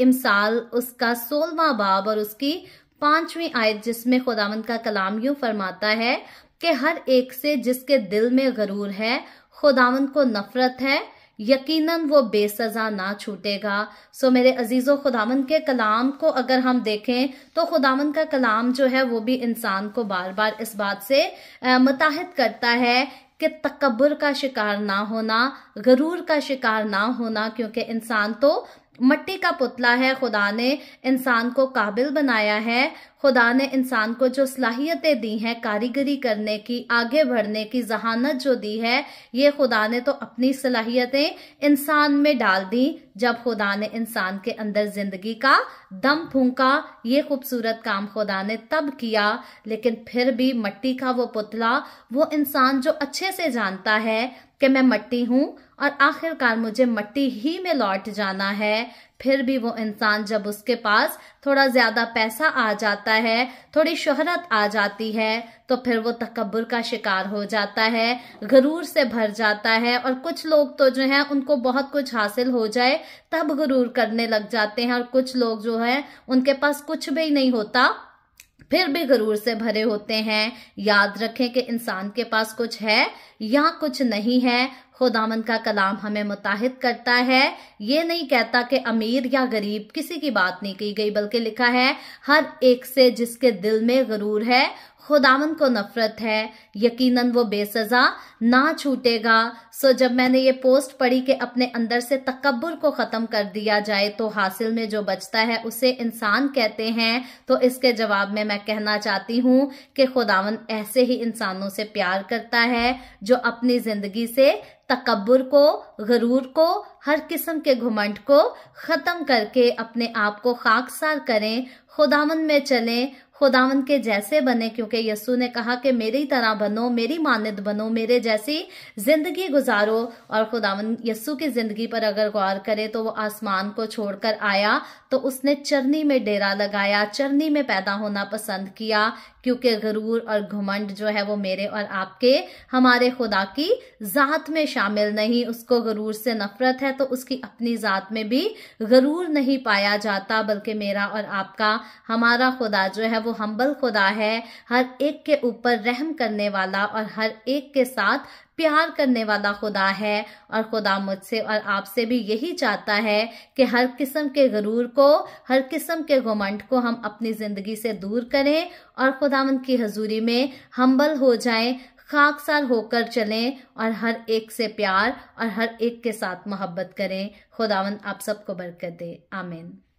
इमसाल उसका सोलवा बाब और उसकी पांचवी आयत जिसमें खुदावंद का कलाम यूं फरमाता है कि हर एक से जिसके दिल में गरूर है खुदावंद को नफरत है यकीनन वो बेसजा ना छूटेगा सो मेरे अजीज़ो खुदावन के कलाम को अगर हम देखें तो खुदावन का कलाम जो है वो भी इंसान को बार बार इस बात से मुताहद करता है कि तकबर का शिकार ना होना गरूर का शिकार ना होना क्योंकि इंसान तो मिट्टी का पुतला है खुदा ने इंसान को काबिल बनाया है खुदा ने इंसान को जो सलाहियतें दी हैं कारीगरी करने की आगे बढ़ने की जहानत जो दी है ये खुदा ने तो अपनी सलाहियतें इंसान में डाल दी जब खुदा ने इंसान के अंदर जिंदगी का दम फूंका ये खूबसूरत काम खुदा ने तब किया लेकिन फिर भी मट्टी का वो पुतला वो इंसान जो अच्छे से जानता है कि मैं मट्टी हूँ और आखिरकार मुझे मट्टी ही में लौट जाना है फिर भी वो इंसान जब उसके पास थोड़ा ज्यादा पैसा आ जाता है थोड़ी शोहरत आ जाती है तो फिर वो तकबर का शिकार हो जाता है गरूर से भर जाता है और कुछ लोग तो जो है उनको बहुत कुछ हासिल हो जाए तब गरूर करने लग जाते हैं और कुछ लोग जो है उनके पास कुछ भी नहीं होता फिर भी गरूर से भरे होते हैं याद रखें कि इंसान के पास कुछ है या कुछ नहीं है खुदामंद का कलाम हमें मुताहिद करता है ये नहीं कहता कि अमीर या गरीब किसी की बात नहीं की गई बल्कि लिखा है हर एक से जिसके दिल में गरूर है खुदावन को नफरत है यकीनन वो बेसजा ना छूटेगा सो जब मैंने ये पोस्ट पढ़ी कि अपने अंदर से तकबर को ख़त्म कर दिया जाए तो हासिल में जो बचता है उसे इंसान कहते हैं तो इसके जवाब में मैं कहना चाहती हूँ कि खुदावन ऐसे ही इंसानों से प्यार करता है जो अपनी ज़िंदगी से तकबर को गरूर को हर किस्म के घुमंड को ख़त्म करके अपने आप को खाकसार करें खुदावन में चलें खुदावन के जैसे बने क्योंकि यस्सु ने कहा कि मेरी तरह बनो मेरी मानद बनो मेरे जैसी जिंदगी गुजारो और खुदावन यस्सु की जिंदगी पर अगर गौर करे तो वो आसमान को छोड़कर आया तो उसने चरनी में डेरा लगाया चरनी में पैदा होना पसंद किया क्योंकि गरूर और घुमंड जो है वो मेरे और आपके हमारे खुदा की ज़ात में शामिल नहीं उसको गरूर से नफरत है तो उसकी अपनी ज़ात में भी गरूर नहीं पाया जाता बल्कि मेरा और आपका हमारा खुदा जो है वो हम्बल खुदा है हर एक के ऊपर रहम करने वाला और हर एक के साथ प्यार करने वाला खुदा है और खुदा मुझसे और आपसे भी यही चाहता है कि हर किस्म के गरूर को हर किस्म के घुमंड को हम अपनी ज़िंदगी से दूर करें और खुदामंद की हजूरी में हम्बल हो जाएं खाकसार होकर चलें और हर एक से प्यार और हर एक के साथ मोहब्बत करें खुदावंद आप सबको बरकत दे आमीन